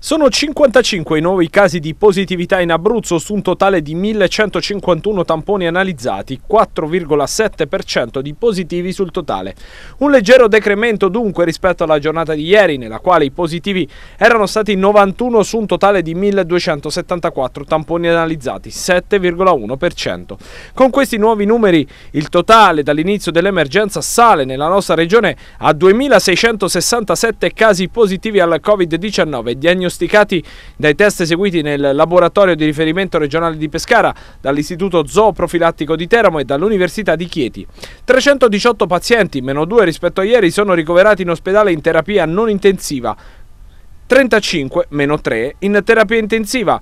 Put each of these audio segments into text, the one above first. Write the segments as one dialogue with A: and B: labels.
A: Sono 55 i nuovi casi di positività in Abruzzo su un totale di 1151 tamponi analizzati, 4,7% di positivi sul totale. Un leggero decremento dunque rispetto alla giornata di ieri, nella quale i positivi erano stati 91 su un totale di 1274 tamponi analizzati, 7,1%. Con questi nuovi numeri il totale dall'inizio dell'emergenza sale nella nostra regione a 2667 casi positivi al Covid-19 diagnosticati diagnosticati dai test eseguiti nel laboratorio di riferimento regionale di Pescara, dall'Istituto Zooprofilattico di Teramo e dall'Università di Chieti. 318 pazienti, meno 2 rispetto a ieri, sono ricoverati in ospedale in terapia non intensiva, 35 meno 3 in terapia intensiva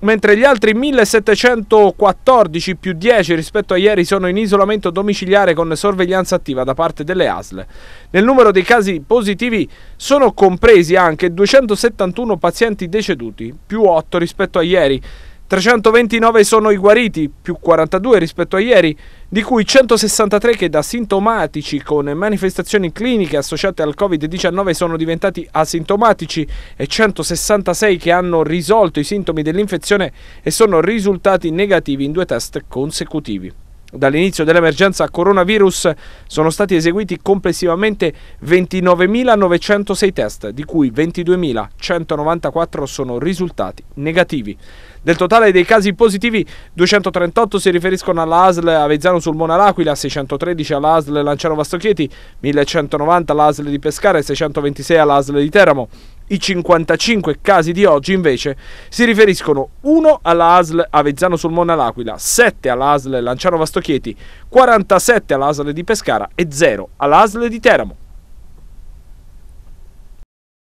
A: mentre gli altri 1714 più 10 rispetto a ieri sono in isolamento domiciliare con sorveglianza attiva da parte delle ASL. Nel numero dei casi positivi sono compresi anche 271 pazienti deceduti, più 8 rispetto a ieri. 329 sono i guariti, più 42 rispetto a ieri, di cui 163 che da sintomatici con manifestazioni cliniche associate al Covid-19 sono diventati asintomatici e 166 che hanno risolto i sintomi dell'infezione e sono risultati negativi in due test consecutivi. Dall'inizio dell'emergenza coronavirus sono stati eseguiti complessivamente 29.906 test, di cui 22.194 sono risultati negativi. Del totale dei casi positivi, 238 si riferiscono alla ASL Avezzano sul Sulmona L'Aquila, 613 alla ASL Lanciano Vastochieti, 1190 alla ASL di Pescara e 626 alla ASL di Teramo. I 55 casi di oggi invece si riferiscono 1 alla ASL Avezzano sul Sulmona L'Aquila, 7 alla ASL Lanciano Vastochieti, 47 alla ASL di Pescara e 0 alla ASL di Teramo.